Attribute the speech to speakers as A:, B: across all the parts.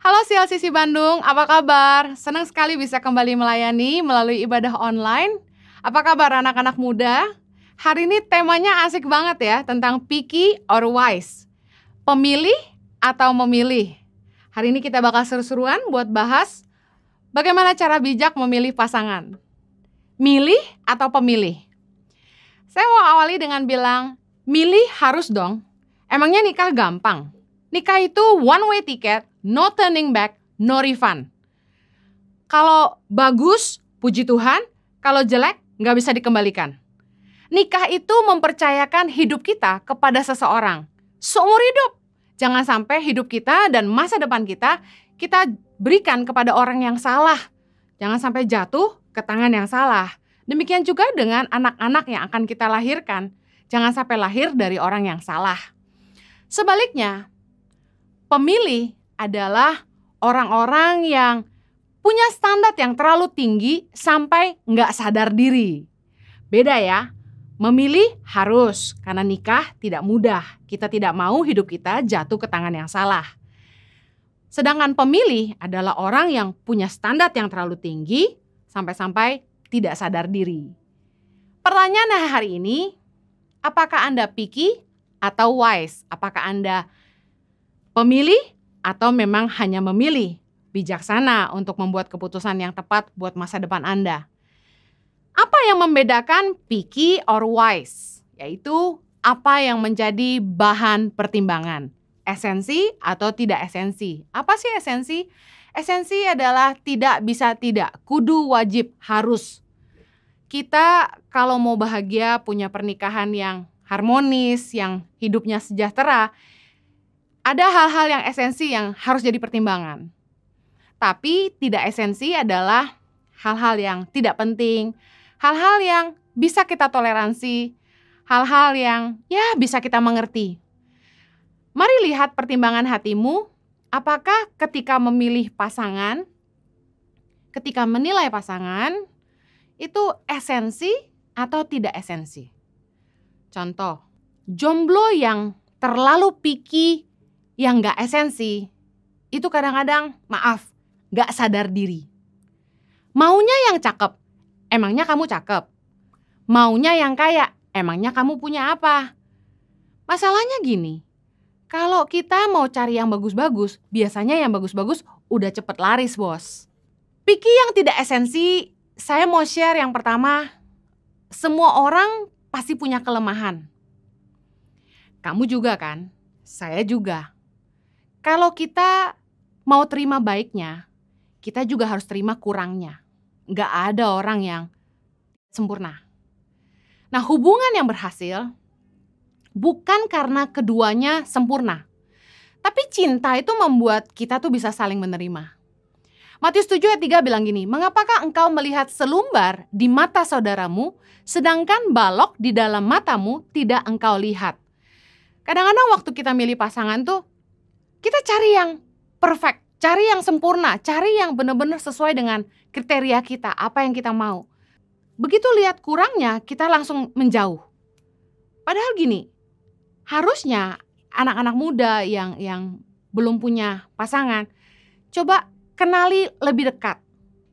A: Halo CLCC Bandung, apa kabar? Senang sekali bisa kembali melayani melalui ibadah online. Apa kabar anak-anak muda? Hari ini temanya asik banget ya, tentang picky or wise. Pemilih atau memilih? Hari ini kita bakal seru-seruan buat bahas bagaimana cara bijak memilih pasangan. Milih atau pemilih? Saya mau awali dengan bilang, milih harus dong. Emangnya nikah gampang? Nikah itu one way ticket, no turning back, no refund. Kalau bagus, puji Tuhan. Kalau jelek, nggak bisa dikembalikan. Nikah itu mempercayakan hidup kita kepada seseorang. Seumur hidup. Jangan sampai hidup kita dan masa depan kita, kita berikan kepada orang yang salah. Jangan sampai jatuh ke tangan yang salah. Demikian juga dengan anak-anak yang akan kita lahirkan. Jangan sampai lahir dari orang yang salah. Sebaliknya, pemilih adalah orang-orang yang punya standar yang terlalu tinggi sampai nggak sadar diri. Beda ya, memilih harus karena nikah tidak mudah. Kita tidak mau hidup kita jatuh ke tangan yang salah. Sedangkan pemilih adalah orang yang punya standar yang terlalu tinggi sampai-sampai tidak sadar diri. Pertanyaan hari ini, apakah Anda picky atau wise? Apakah Anda pemilih atau memang hanya memilih bijaksana untuk membuat keputusan yang tepat buat masa depan Anda. Apa yang membedakan picky or wise? Yaitu apa yang menjadi bahan pertimbangan, esensi atau tidak esensi. Apa sih esensi? Esensi adalah tidak bisa tidak, kudu wajib harus. Kita kalau mau bahagia punya pernikahan yang harmonis, yang hidupnya sejahtera, ada hal-hal yang esensi yang harus jadi pertimbangan. Tapi tidak esensi adalah hal-hal yang tidak penting, hal-hal yang bisa kita toleransi, hal-hal yang ya bisa kita mengerti. Mari lihat pertimbangan hatimu, apakah ketika memilih pasangan, ketika menilai pasangan, itu esensi atau tidak esensi. Contoh, jomblo yang terlalu picky yang nggak esensi itu kadang-kadang maaf nggak sadar diri. Maunya yang cakep, emangnya kamu cakep. Maunya yang kaya, emangnya kamu punya apa? Masalahnya gini, kalau kita mau cari yang bagus-bagus, biasanya yang bagus-bagus udah cepet laris, bos. Piki yang tidak esensi, saya mau share yang pertama, semua orang pasti punya kelemahan. Kamu juga kan? Saya juga. Kalau kita mau terima baiknya, kita juga harus terima kurangnya. Nggak ada orang yang sempurna. Nah, hubungan yang berhasil bukan karena keduanya sempurna. Tapi cinta itu membuat kita tuh bisa saling menerima. Matius 7 ayat 3 bilang gini, Mengapakah engkau melihat selumbar di mata saudaramu, sedangkan balok di dalam matamu tidak engkau lihat? Kadang-kadang waktu kita milih pasangan tuh, kita cari yang perfect, cari yang sempurna, cari yang benar-benar sesuai dengan kriteria kita, apa yang kita mau. Begitu lihat kurangnya, kita langsung menjauh. Padahal gini, harusnya anak-anak muda yang yang belum punya pasangan, coba kenali lebih dekat.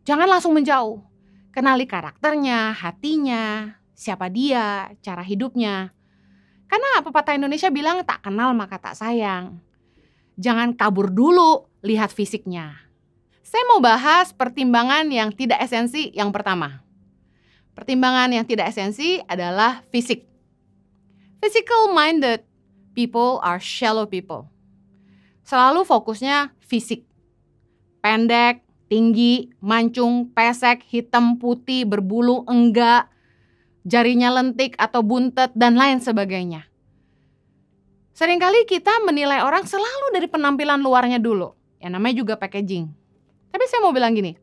A: Jangan langsung menjauh. Kenali karakternya, hatinya, siapa dia, cara hidupnya. Karena pepatah Indonesia bilang tak kenal maka tak sayang jangan kabur dulu, lihat fisiknya. Saya mau bahas pertimbangan yang tidak esensi yang pertama. Pertimbangan yang tidak esensi adalah fisik. Physical minded people are shallow people. Selalu fokusnya fisik. Pendek, tinggi, mancung, pesek, hitam, putih, berbulu, enggak, jarinya lentik atau buntet, dan lain sebagainya. Seringkali kita menilai orang selalu dari penampilan luarnya dulu. yang namanya juga packaging. Tapi saya mau bilang gini,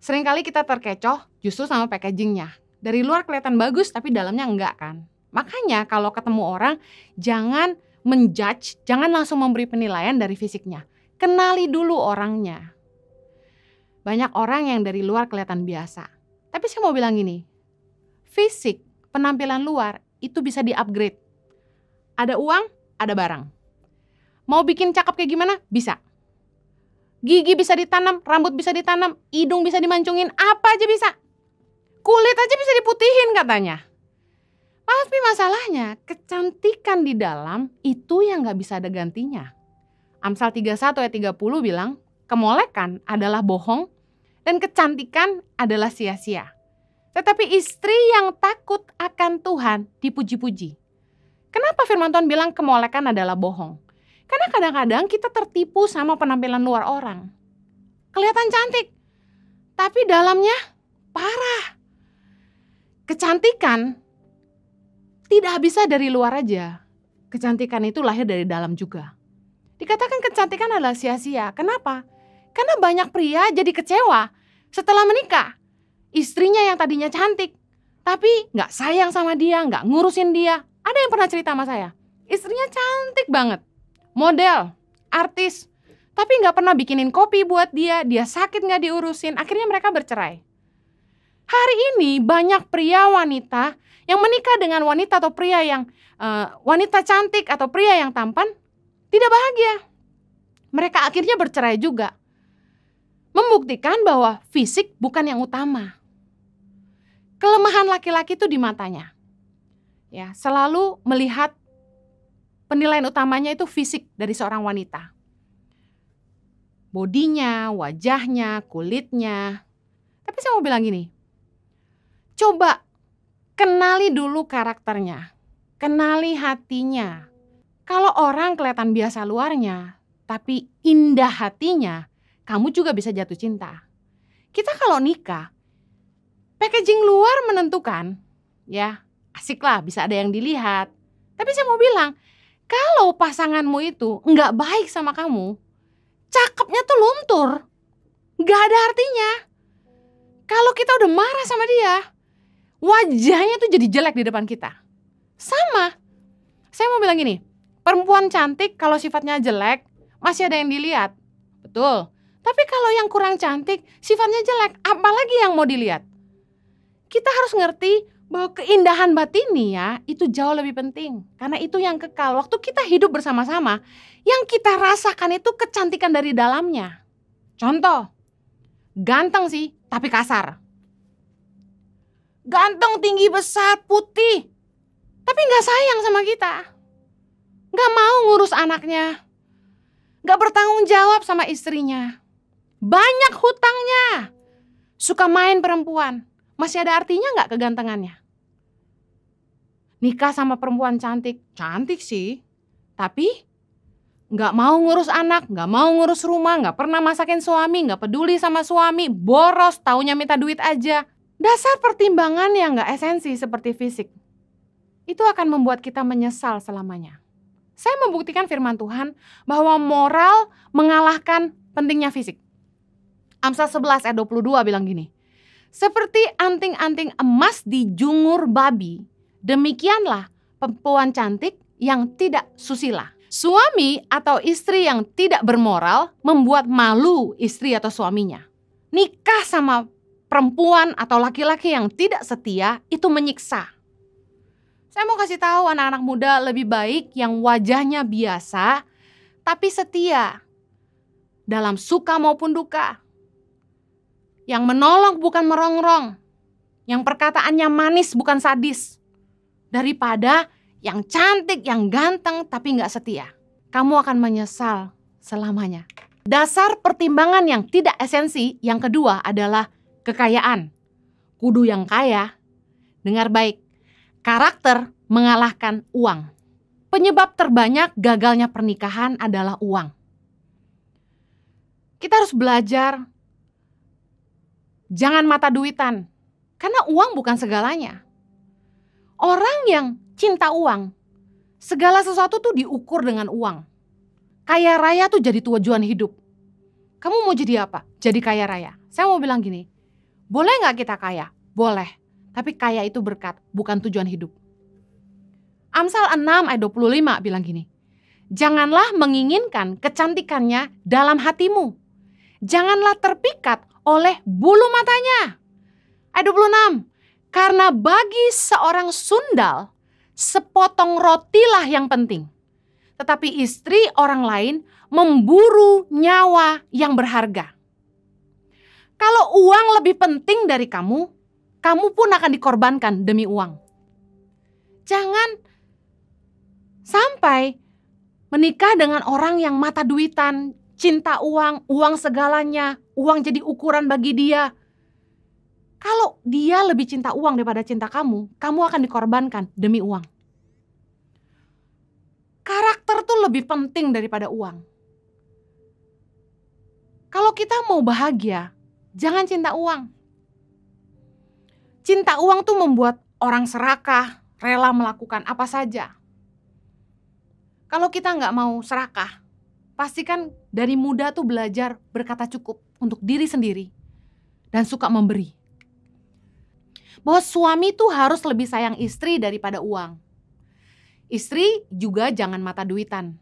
A: seringkali kita terkecoh justru sama packagingnya. Dari luar kelihatan bagus tapi dalamnya enggak kan. Makanya kalau ketemu orang jangan menjudge, jangan langsung memberi penilaian dari fisiknya. Kenali dulu orangnya. Banyak orang yang dari luar kelihatan biasa. Tapi saya mau bilang gini, fisik, penampilan luar itu bisa di-upgrade ada uang, ada barang. Mau bikin cakep kayak gimana? Bisa. Gigi bisa ditanam, rambut bisa ditanam, hidung bisa dimancungin, apa aja bisa. Kulit aja bisa diputihin katanya. Tapi masalahnya, kecantikan di dalam itu yang gak bisa ada gantinya. Amsal 31 ayat 30 bilang, kemolekan adalah bohong dan kecantikan adalah sia-sia. Tetapi istri yang takut akan Tuhan dipuji-puji. Kenapa firman Tuhan bilang kemolekan adalah bohong? Karena kadang-kadang kita tertipu sama penampilan luar orang. Kelihatan cantik, tapi dalamnya parah. Kecantikan tidak bisa dari luar aja. Kecantikan itu lahir dari dalam juga. Dikatakan kecantikan adalah sia-sia. Kenapa? Karena banyak pria jadi kecewa setelah menikah. Istrinya yang tadinya cantik, tapi nggak sayang sama dia, nggak ngurusin dia, ada yang pernah cerita sama saya, istrinya cantik banget, model, artis, tapi nggak pernah bikinin kopi buat dia, dia sakit nggak diurusin, akhirnya mereka bercerai. Hari ini banyak pria wanita yang menikah dengan wanita atau pria yang uh, wanita cantik atau pria yang tampan tidak bahagia. Mereka akhirnya bercerai juga. Membuktikan bahwa fisik bukan yang utama. Kelemahan laki-laki itu di matanya ya selalu melihat penilaian utamanya itu fisik dari seorang wanita. Bodinya, wajahnya, kulitnya. Tapi saya mau bilang gini, coba kenali dulu karakternya, kenali hatinya. Kalau orang kelihatan biasa luarnya, tapi indah hatinya, kamu juga bisa jatuh cinta. Kita kalau nikah, packaging luar menentukan, ya asik lah bisa ada yang dilihat. Tapi saya mau bilang, kalau pasanganmu itu nggak baik sama kamu, cakepnya tuh luntur. Nggak ada artinya. Kalau kita udah marah sama dia, wajahnya tuh jadi jelek di depan kita. Sama. Saya mau bilang gini, perempuan cantik kalau sifatnya jelek, masih ada yang dilihat. Betul. Tapi kalau yang kurang cantik, sifatnya jelek, apalagi yang mau dilihat? Kita harus ngerti bahwa keindahan batinia ya, itu jauh lebih penting karena itu yang kekal. Waktu kita hidup bersama-sama, yang kita rasakan itu kecantikan dari dalamnya. Contoh, ganteng sih, tapi kasar. Ganteng, tinggi, besar, putih, tapi nggak sayang sama kita. Nggak mau ngurus anaknya, nggak bertanggung jawab sama istrinya. Banyak hutangnya, suka main perempuan. Masih ada artinya nggak kegantengannya? nikah sama perempuan cantik. Cantik sih, tapi nggak mau ngurus anak, nggak mau ngurus rumah, nggak pernah masakin suami, nggak peduli sama suami, boros, taunya minta duit aja. Dasar pertimbangan yang nggak esensi seperti fisik. Itu akan membuat kita menyesal selamanya. Saya membuktikan firman Tuhan bahwa moral mengalahkan pentingnya fisik. Amsal 11 ayat 22 bilang gini, Seperti anting-anting emas di jungur babi, Demikianlah perempuan cantik yang tidak susila. Suami atau istri yang tidak bermoral membuat malu istri atau suaminya. Nikah sama perempuan atau laki-laki yang tidak setia itu menyiksa. Saya mau kasih tahu anak-anak muda lebih baik yang wajahnya biasa tapi setia dalam suka maupun duka. Yang menolong bukan merongrong, yang perkataannya manis bukan sadis daripada yang cantik, yang ganteng, tapi nggak setia. Kamu akan menyesal selamanya. Dasar pertimbangan yang tidak esensi yang kedua adalah kekayaan. Kudu yang kaya, dengar baik, karakter mengalahkan uang. Penyebab terbanyak gagalnya pernikahan adalah uang. Kita harus belajar jangan mata duitan, karena uang bukan segalanya orang yang cinta uang, segala sesuatu tuh diukur dengan uang. Kaya raya tuh jadi tujuan hidup. Kamu mau jadi apa? Jadi kaya raya. Saya mau bilang gini, boleh nggak kita kaya? Boleh. Tapi kaya itu berkat, bukan tujuan hidup. Amsal 6 ayat 25 bilang gini, Janganlah menginginkan kecantikannya dalam hatimu. Janganlah terpikat oleh bulu matanya. Ayat 26, karena bagi seorang sundal, sepotong rotilah yang penting. Tetapi istri orang lain memburu nyawa yang berharga. Kalau uang lebih penting dari kamu, kamu pun akan dikorbankan demi uang. Jangan sampai menikah dengan orang yang mata duitan, cinta uang, uang segalanya, uang jadi ukuran bagi dia, kalau dia lebih cinta uang daripada cinta kamu, kamu akan dikorbankan demi uang. Karakter tuh lebih penting daripada uang. Kalau kita mau bahagia, jangan cinta uang. Cinta uang tuh membuat orang serakah, rela melakukan apa saja. Kalau kita nggak mau serakah, pastikan dari muda tuh belajar berkata cukup untuk diri sendiri dan suka memberi bahwa suami tuh harus lebih sayang istri daripada uang. Istri juga jangan mata duitan.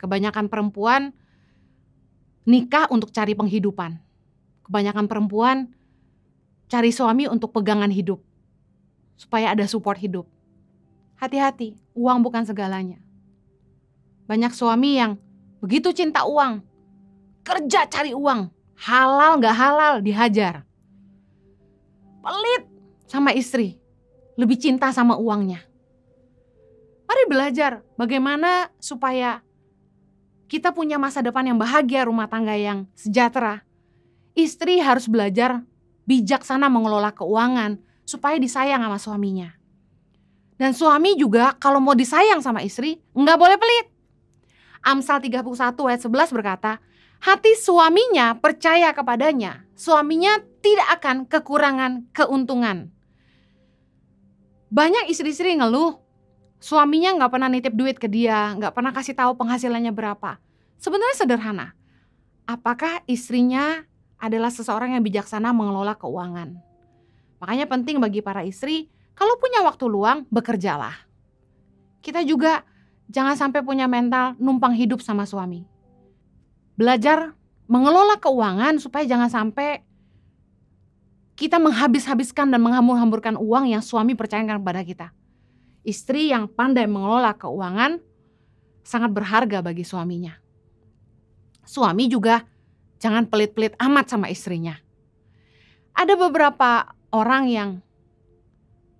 A: Kebanyakan perempuan nikah untuk cari penghidupan. Kebanyakan perempuan cari suami untuk pegangan hidup. Supaya ada support hidup. Hati-hati, uang bukan segalanya. Banyak suami yang begitu cinta uang, kerja cari uang, halal gak halal dihajar. Pelit, sama istri, lebih cinta sama uangnya. Mari belajar bagaimana supaya kita punya masa depan yang bahagia, rumah tangga yang sejahtera. Istri harus belajar bijaksana mengelola keuangan supaya disayang sama suaminya. Dan suami juga kalau mau disayang sama istri, nggak boleh pelit. Amsal 31 ayat 11 berkata, hati suaminya percaya kepadanya, suaminya tidak akan kekurangan keuntungan. Banyak istri-istri ngeluh, suaminya nggak pernah nitip duit ke dia, nggak pernah kasih tahu penghasilannya berapa. Sebenarnya sederhana. Apakah istrinya adalah seseorang yang bijaksana mengelola keuangan? Makanya penting bagi para istri, kalau punya waktu luang, bekerjalah. Kita juga jangan sampai punya mental numpang hidup sama suami. Belajar mengelola keuangan supaya jangan sampai kita menghabis-habiskan dan menghambur-hamburkan uang yang suami percayakan kepada kita. Istri yang pandai mengelola keuangan sangat berharga bagi suaminya. Suami juga jangan pelit-pelit amat sama istrinya. Ada beberapa orang yang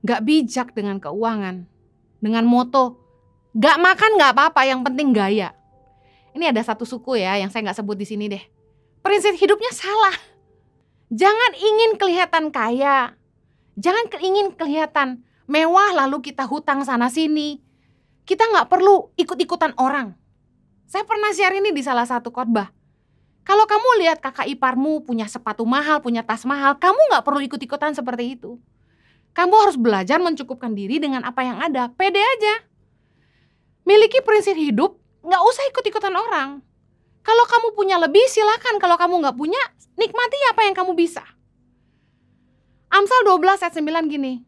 A: gak bijak dengan keuangan, dengan moto, gak makan gak apa-apa, yang penting gaya. Ini ada satu suku ya yang saya gak sebut di sini deh. Prinsip hidupnya salah Jangan ingin kelihatan kaya. Jangan ingin kelihatan mewah lalu kita hutang sana sini. Kita nggak perlu ikut-ikutan orang. Saya pernah share ini di salah satu khotbah. Kalau kamu lihat kakak iparmu punya sepatu mahal, punya tas mahal, kamu nggak perlu ikut-ikutan seperti itu. Kamu harus belajar mencukupkan diri dengan apa yang ada. Pede aja. Miliki prinsip hidup, nggak usah ikut-ikutan orang. Kalau kamu punya lebih, silakan. Kalau kamu nggak punya, nikmati apa yang kamu bisa. Amsal 12 ayat 9 gini,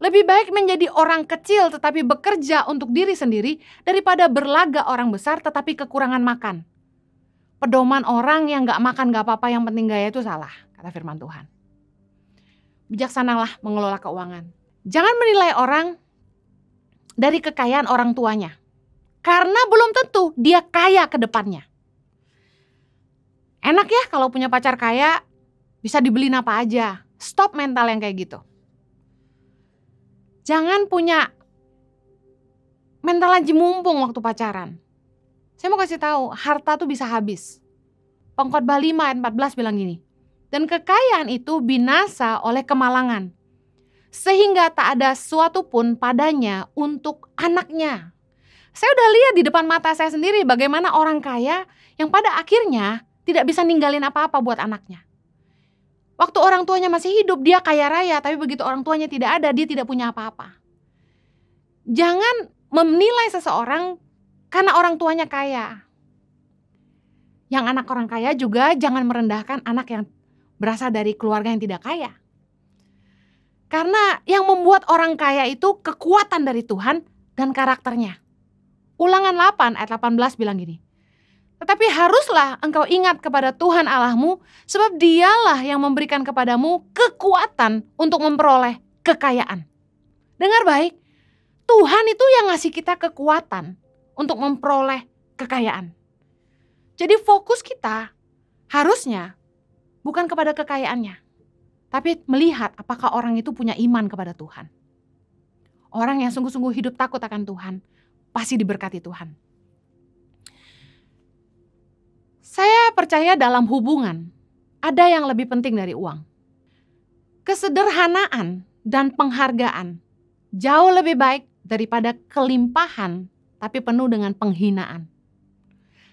A: lebih baik menjadi orang kecil tetapi bekerja untuk diri sendiri daripada berlaga orang besar tetapi kekurangan makan. Pedoman orang yang nggak makan nggak apa-apa yang penting gaya itu salah, kata firman Tuhan. Bijaksanalah mengelola keuangan. Jangan menilai orang dari kekayaan orang tuanya. Karena belum tentu dia kaya ke depannya. Enak ya kalau punya pacar kaya, bisa dibeliin apa aja. Stop mental yang kayak gitu. Jangan punya mental aja mumpung waktu pacaran. Saya mau kasih tahu, harta tuh bisa habis. Pengkhotbah 5 ayat 14 bilang gini, dan kekayaan itu binasa oleh kemalangan, sehingga tak ada suatu pun padanya untuk anaknya. Saya udah lihat di depan mata saya sendiri bagaimana orang kaya yang pada akhirnya tidak bisa ninggalin apa-apa buat anaknya. Waktu orang tuanya masih hidup, dia kaya raya, tapi begitu orang tuanya tidak ada, dia tidak punya apa-apa. Jangan menilai seseorang karena orang tuanya kaya. Yang anak orang kaya juga jangan merendahkan anak yang berasal dari keluarga yang tidak kaya. Karena yang membuat orang kaya itu kekuatan dari Tuhan dan karakternya. Ulangan 8 ayat 18 bilang gini. Tetapi haruslah engkau ingat kepada Tuhan Allahmu, sebab Dialah yang memberikan kepadamu kekuatan untuk memperoleh kekayaan. Dengar baik, Tuhan itu yang ngasih kita kekuatan untuk memperoleh kekayaan. Jadi fokus kita harusnya bukan kepada kekayaannya, tapi melihat apakah orang itu punya iman kepada Tuhan. Orang yang sungguh-sungguh hidup takut akan Tuhan pasti diberkati Tuhan. Saya percaya dalam hubungan ada yang lebih penting dari uang. Kesederhanaan dan penghargaan jauh lebih baik daripada kelimpahan tapi penuh dengan penghinaan.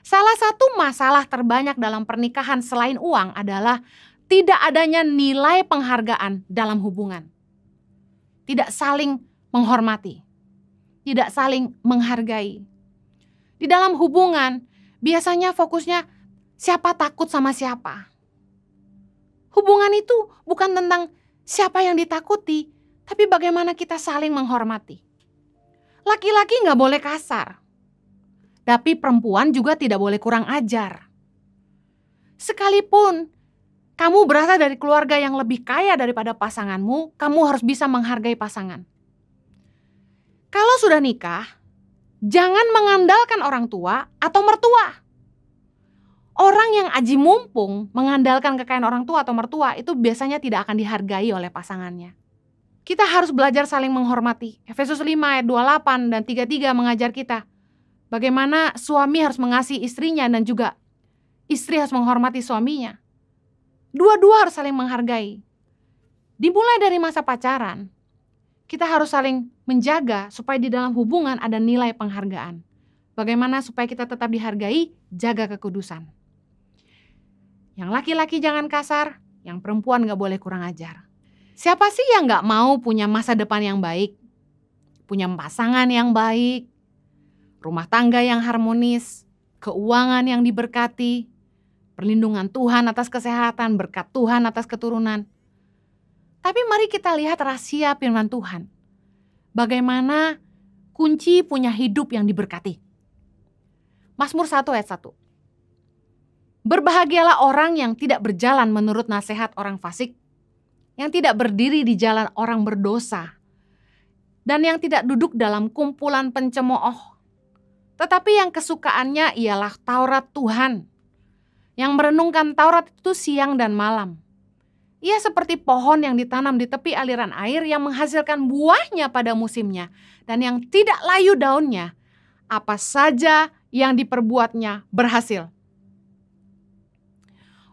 A: Salah satu masalah terbanyak dalam pernikahan selain uang adalah tidak adanya nilai penghargaan dalam hubungan. Tidak saling menghormati, tidak saling menghargai. Di dalam hubungan, biasanya fokusnya siapa takut sama siapa. Hubungan itu bukan tentang siapa yang ditakuti, tapi bagaimana kita saling menghormati. Laki-laki nggak boleh kasar, tapi perempuan juga tidak boleh kurang ajar. Sekalipun kamu berasal dari keluarga yang lebih kaya daripada pasanganmu, kamu harus bisa menghargai pasangan. Kalau sudah nikah, jangan mengandalkan orang tua atau mertua. Orang yang aji mumpung mengandalkan kekayaan orang tua atau mertua itu biasanya tidak akan dihargai oleh pasangannya. Kita harus belajar saling menghormati. Efesus 5 ayat 28 dan 33 mengajar kita bagaimana suami harus mengasihi istrinya dan juga istri harus menghormati suaminya. Dua-dua harus saling menghargai. Dimulai dari masa pacaran, kita harus saling menjaga supaya di dalam hubungan ada nilai penghargaan. Bagaimana supaya kita tetap dihargai, jaga kekudusan. Yang laki-laki jangan kasar, yang perempuan gak boleh kurang ajar. Siapa sih yang gak mau punya masa depan yang baik? Punya pasangan yang baik, rumah tangga yang harmonis, keuangan yang diberkati, perlindungan Tuhan atas kesehatan, berkat Tuhan atas keturunan. Tapi mari kita lihat rahasia firman Tuhan. Bagaimana kunci punya hidup yang diberkati. Mazmur 1 ayat 1. Berbahagialah orang yang tidak berjalan menurut nasihat orang fasik, yang tidak berdiri di jalan orang berdosa, dan yang tidak duduk dalam kumpulan pencemooh, tetapi yang kesukaannya ialah Taurat Tuhan, yang merenungkan Taurat itu siang dan malam. Ia seperti pohon yang ditanam di tepi aliran air yang menghasilkan buahnya pada musimnya, dan yang tidak layu daunnya. Apa saja yang diperbuatnya berhasil.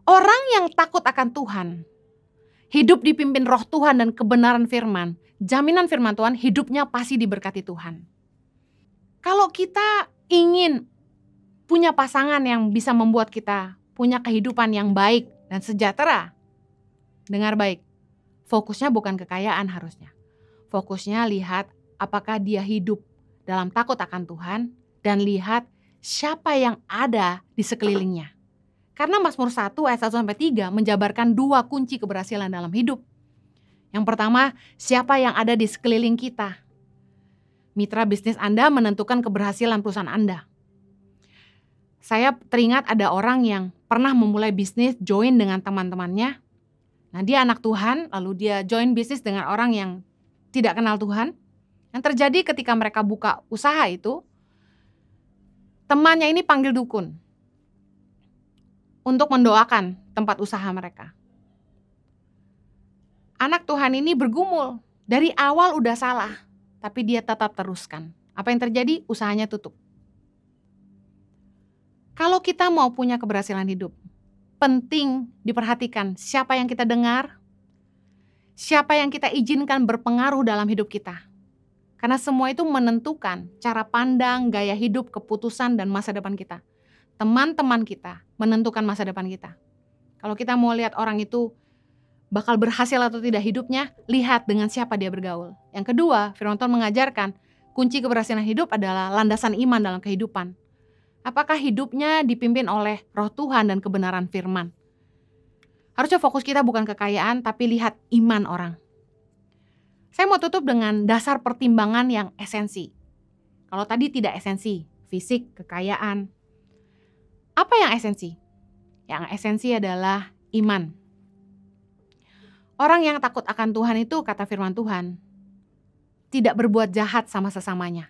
A: Orang yang takut akan Tuhan, hidup dipimpin roh Tuhan dan kebenaran firman, jaminan firman Tuhan, hidupnya pasti diberkati Tuhan. Kalau kita ingin punya pasangan yang bisa membuat kita punya kehidupan yang baik dan sejahtera, dengar baik, fokusnya bukan kekayaan harusnya. Fokusnya lihat apakah dia hidup dalam takut akan Tuhan dan lihat siapa yang ada di sekelilingnya. Karena Mazmur 1 ayat 1 sampai 3 menjabarkan dua kunci keberhasilan dalam hidup. Yang pertama, siapa yang ada di sekeliling kita. Mitra bisnis Anda menentukan keberhasilan perusahaan Anda. Saya teringat ada orang yang pernah memulai bisnis join dengan teman-temannya. Nah, dia anak Tuhan, lalu dia join bisnis dengan orang yang tidak kenal Tuhan. Yang terjadi ketika mereka buka usaha itu, temannya ini panggil dukun untuk mendoakan tempat usaha mereka. Anak Tuhan ini bergumul, dari awal udah salah, tapi dia tetap teruskan. Apa yang terjadi? Usahanya tutup. Kalau kita mau punya keberhasilan hidup, penting diperhatikan siapa yang kita dengar, siapa yang kita izinkan berpengaruh dalam hidup kita. Karena semua itu menentukan cara pandang, gaya hidup, keputusan, dan masa depan kita. Teman-teman kita, menentukan masa depan kita. Kalau kita mau lihat orang itu bakal berhasil atau tidak hidupnya, lihat dengan siapa dia bergaul. Yang kedua, Firman Tuhan mengajarkan kunci keberhasilan hidup adalah landasan iman dalam kehidupan. Apakah hidupnya dipimpin oleh roh Tuhan dan kebenaran firman? Harusnya fokus kita bukan kekayaan, tapi lihat iman orang. Saya mau tutup dengan dasar pertimbangan yang esensi. Kalau tadi tidak esensi, fisik, kekayaan, apa yang esensi? Yang esensi adalah iman. Orang yang takut akan Tuhan itu, kata firman Tuhan, tidak berbuat jahat sama sesamanya.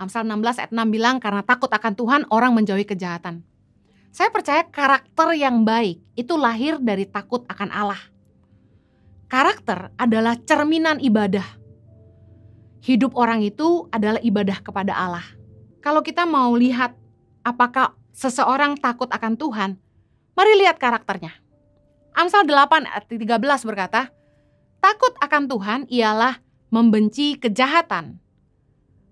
A: Amsal 16 ayat 6 bilang, karena takut akan Tuhan, orang menjauhi kejahatan. Saya percaya karakter yang baik itu lahir dari takut akan Allah. Karakter adalah cerminan ibadah. Hidup orang itu adalah ibadah kepada Allah. Kalau kita mau lihat apakah seseorang takut akan Tuhan, mari lihat karakternya. Amsal 8 13 eh, berkata, takut akan Tuhan ialah membenci kejahatan,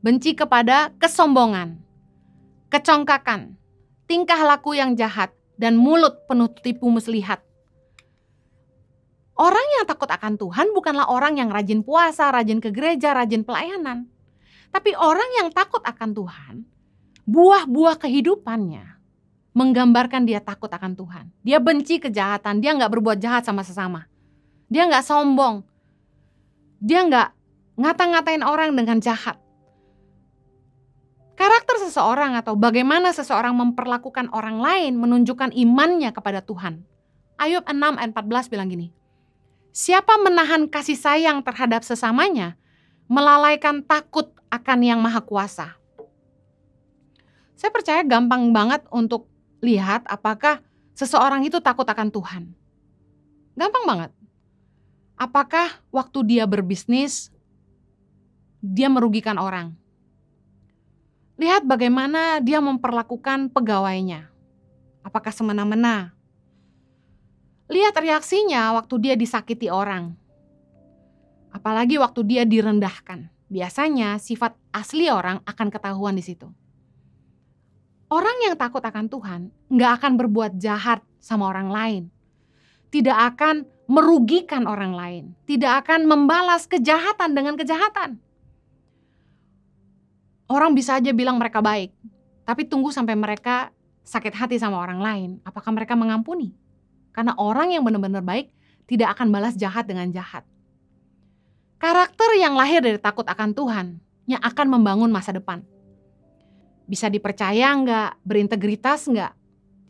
A: benci kepada kesombongan, kecongkakan, tingkah laku yang jahat, dan mulut penuh tipu muslihat. Orang yang takut akan Tuhan bukanlah orang yang rajin puasa, rajin ke gereja, rajin pelayanan. Tapi orang yang takut akan Tuhan buah-buah kehidupannya menggambarkan dia takut akan Tuhan. Dia benci kejahatan, dia nggak berbuat jahat sama sesama. Dia nggak sombong, dia nggak ngata-ngatain orang dengan jahat. Karakter seseorang atau bagaimana seseorang memperlakukan orang lain menunjukkan imannya kepada Tuhan. Ayub 6 ayat 14 bilang gini, Siapa menahan kasih sayang terhadap sesamanya, melalaikan takut akan yang maha kuasa. Saya percaya gampang banget untuk lihat apakah seseorang itu takut akan Tuhan. Gampang banget. Apakah waktu dia berbisnis, dia merugikan orang? Lihat bagaimana dia memperlakukan pegawainya. Apakah semena-mena? Lihat reaksinya waktu dia disakiti orang. Apalagi waktu dia direndahkan. Biasanya sifat asli orang akan ketahuan di situ. Orang yang takut akan Tuhan nggak akan berbuat jahat sama orang lain. Tidak akan merugikan orang lain. Tidak akan membalas kejahatan dengan kejahatan. Orang bisa aja bilang mereka baik. Tapi tunggu sampai mereka sakit hati sama orang lain. Apakah mereka mengampuni? Karena orang yang benar-benar baik tidak akan balas jahat dengan jahat. Karakter yang lahir dari takut akan Tuhan yang akan membangun masa depan bisa dipercaya nggak, berintegritas nggak,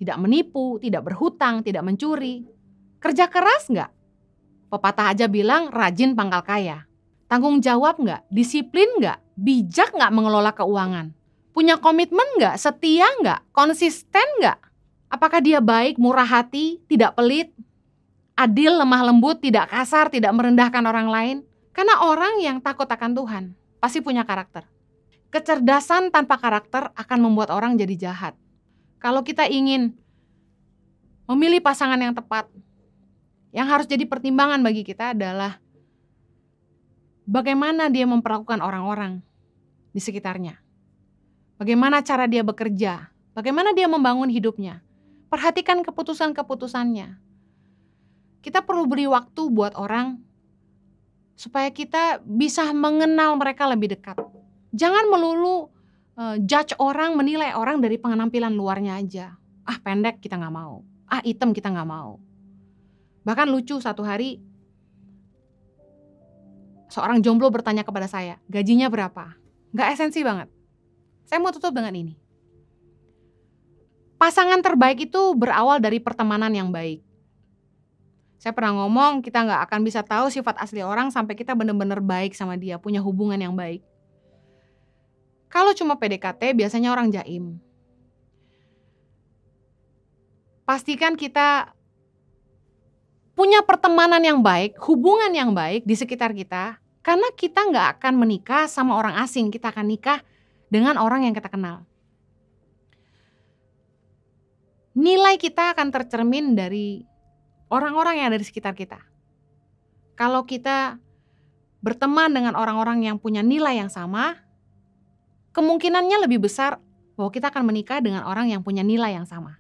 A: tidak menipu, tidak berhutang, tidak mencuri, kerja keras nggak? Pepatah aja bilang rajin pangkal kaya. Tanggung jawab nggak, disiplin nggak, bijak nggak mengelola keuangan. Punya komitmen nggak, setia nggak, konsisten nggak? Apakah dia baik, murah hati, tidak pelit, adil, lemah lembut, tidak kasar, tidak merendahkan orang lain? Karena orang yang takut akan Tuhan pasti punya karakter. Kecerdasan tanpa karakter akan membuat orang jadi jahat. Kalau kita ingin memilih pasangan yang tepat, yang harus jadi pertimbangan bagi kita adalah bagaimana dia memperlakukan orang-orang di sekitarnya. Bagaimana cara dia bekerja, bagaimana dia membangun hidupnya. Perhatikan keputusan-keputusannya. Kita perlu beri waktu buat orang supaya kita bisa mengenal mereka lebih dekat. Jangan melulu uh, judge orang, menilai orang dari penampilan luarnya aja. Ah pendek kita nggak mau, ah item kita nggak mau. Bahkan lucu satu hari seorang jomblo bertanya kepada saya, gajinya berapa? Gak esensi banget. Saya mau tutup dengan ini. Pasangan terbaik itu berawal dari pertemanan yang baik. Saya pernah ngomong kita nggak akan bisa tahu sifat asli orang sampai kita benar-benar baik sama dia, punya hubungan yang baik. Kalau cuma PDKT biasanya orang jaim. Pastikan kita punya pertemanan yang baik, hubungan yang baik di sekitar kita. Karena kita nggak akan menikah sama orang asing, kita akan nikah dengan orang yang kita kenal. Nilai kita akan tercermin dari orang-orang yang ada di sekitar kita. Kalau kita berteman dengan orang-orang yang punya nilai yang sama, kemungkinannya lebih besar bahwa kita akan menikah dengan orang yang punya nilai yang sama.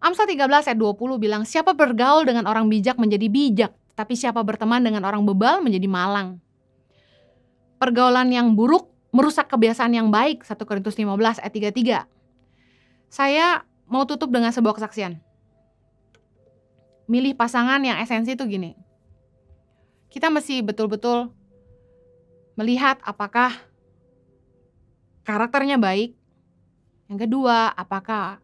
A: Amsal 13 ayat 20 bilang, siapa bergaul dengan orang bijak menjadi bijak, tapi siapa berteman dengan orang bebal menjadi malang. Pergaulan yang buruk merusak kebiasaan yang baik, 1 Korintus 15 ayat 33. Saya mau tutup dengan sebuah kesaksian. Milih pasangan yang esensi itu gini. Kita mesti betul-betul melihat apakah karakternya baik. Yang kedua, apakah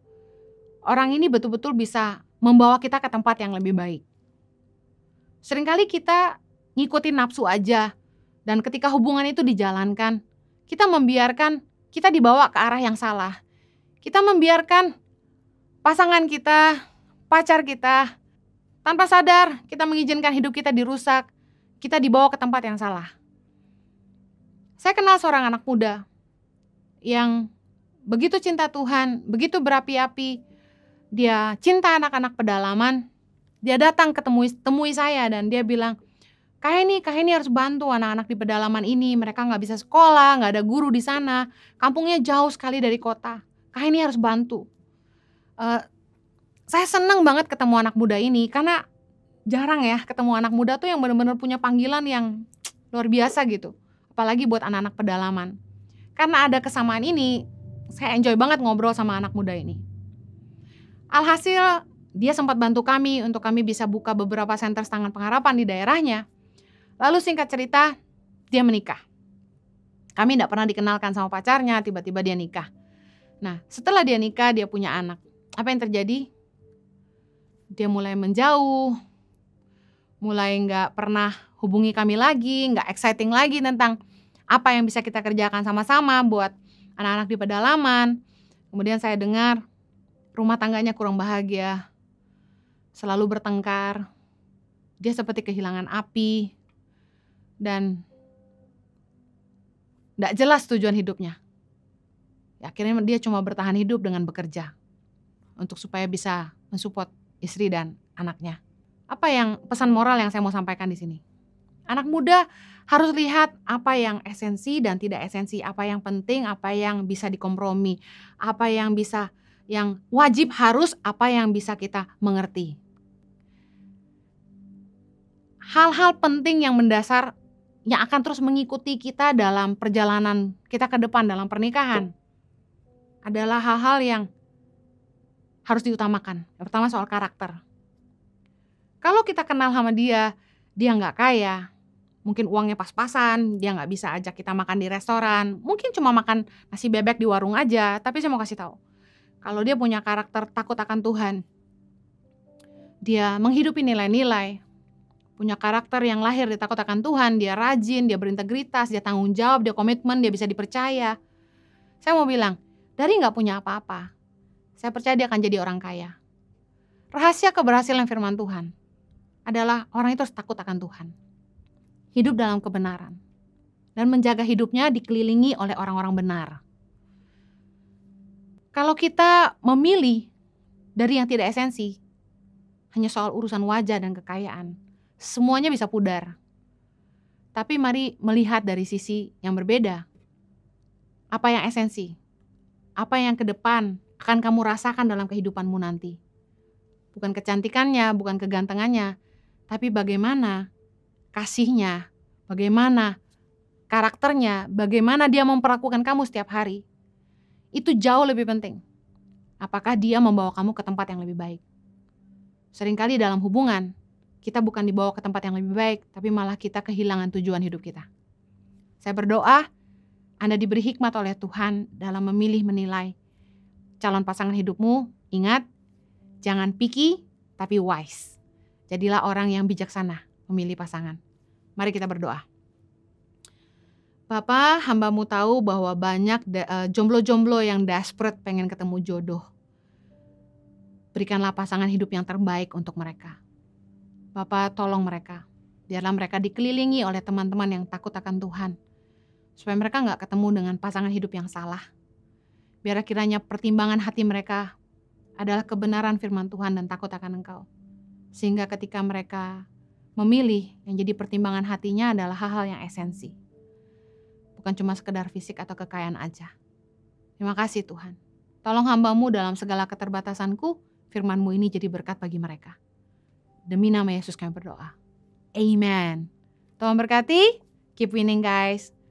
A: orang ini betul-betul bisa membawa kita ke tempat yang lebih baik. Seringkali kita ngikutin nafsu aja dan ketika hubungan itu dijalankan, kita membiarkan kita dibawa ke arah yang salah. Kita membiarkan pasangan kita, pacar kita, tanpa sadar kita mengizinkan hidup kita dirusak, kita dibawa ke tempat yang salah. Saya kenal seorang anak muda yang begitu cinta Tuhan, begitu berapi-api, dia cinta anak-anak pedalaman, dia datang ketemu temui saya dan dia bilang, Kak ini Kak ini harus bantu anak-anak di pedalaman ini. Mereka nggak bisa sekolah, nggak ada guru di sana. Kampungnya jauh sekali dari kota. Kak ini harus bantu. Uh, saya senang banget ketemu anak muda ini karena jarang ya ketemu anak muda tuh yang benar-benar punya panggilan yang luar biasa gitu. Apalagi buat anak-anak pedalaman. Karena ada kesamaan ini, saya enjoy banget ngobrol sama anak muda ini. Alhasil, dia sempat bantu kami untuk kami bisa buka beberapa senter setangan pengharapan di daerahnya. Lalu singkat cerita, dia menikah. Kami tidak pernah dikenalkan sama pacarnya, tiba-tiba dia nikah. Nah, setelah dia nikah, dia punya anak. Apa yang terjadi? Dia mulai menjauh, mulai nggak pernah hubungi kami lagi, nggak exciting lagi tentang apa yang bisa kita kerjakan sama-sama buat anak-anak di pedalaman. Kemudian saya dengar rumah tangganya kurang bahagia, selalu bertengkar. Dia seperti kehilangan api dan tidak jelas tujuan hidupnya. Ya, akhirnya dia cuma bertahan hidup dengan bekerja untuk supaya bisa mensupport istri dan anaknya. Apa yang pesan moral yang saya mau sampaikan di sini? Anak muda harus lihat apa yang esensi dan tidak esensi, apa yang penting, apa yang bisa dikompromi, apa yang bisa yang wajib harus, apa yang bisa kita mengerti. Hal-hal penting yang mendasar yang akan terus mengikuti kita dalam perjalanan kita ke depan dalam pernikahan adalah hal-hal yang harus diutamakan. Yang pertama soal karakter. Kalau kita kenal sama dia, dia nggak kaya, mungkin uangnya pas-pasan, dia nggak bisa ajak kita makan di restoran, mungkin cuma makan nasi bebek di warung aja, tapi saya mau kasih tahu, kalau dia punya karakter takut akan Tuhan, dia menghidupi nilai-nilai, punya karakter yang lahir dia takut akan Tuhan, dia rajin, dia berintegritas, dia tanggung jawab, dia komitmen, dia bisa dipercaya. Saya mau bilang, dari nggak punya apa-apa, saya percaya dia akan jadi orang kaya. Rahasia keberhasilan firman Tuhan adalah orang itu harus takut akan Tuhan hidup dalam kebenaran dan menjaga hidupnya dikelilingi oleh orang-orang benar. Kalau kita memilih dari yang tidak esensi, hanya soal urusan wajah dan kekayaan, semuanya bisa pudar. Tapi mari melihat dari sisi yang berbeda. Apa yang esensi? Apa yang ke depan akan kamu rasakan dalam kehidupanmu nanti? Bukan kecantikannya, bukan kegantengannya, tapi bagaimana kasihnya, bagaimana karakternya, bagaimana dia memperlakukan kamu setiap hari. Itu jauh lebih penting. Apakah dia membawa kamu ke tempat yang lebih baik? Seringkali dalam hubungan, kita bukan dibawa ke tempat yang lebih baik, tapi malah kita kehilangan tujuan hidup kita. Saya berdoa, Anda diberi hikmat oleh Tuhan dalam memilih menilai calon pasangan hidupmu. Ingat, jangan picky, tapi wise. Jadilah orang yang bijaksana memilih pasangan. Mari kita berdoa. Bapa, hambamu tahu bahwa banyak e, jomblo-jomblo yang desperate pengen ketemu jodoh. Berikanlah pasangan hidup yang terbaik untuk mereka. Bapa, tolong mereka. Biarlah mereka dikelilingi oleh teman-teman yang takut akan Tuhan. Supaya mereka nggak ketemu dengan pasangan hidup yang salah. Biar kiranya pertimbangan hati mereka adalah kebenaran firman Tuhan dan takut akan engkau. Sehingga ketika mereka Memilih yang jadi pertimbangan hatinya adalah hal-hal yang esensi. Bukan cuma sekedar fisik atau kekayaan aja. Terima kasih Tuhan. Tolong hambamu dalam segala keterbatasanku, firmanmu ini jadi berkat bagi mereka. Demi nama Yesus kami berdoa. Amen. Tuhan berkati, keep winning guys.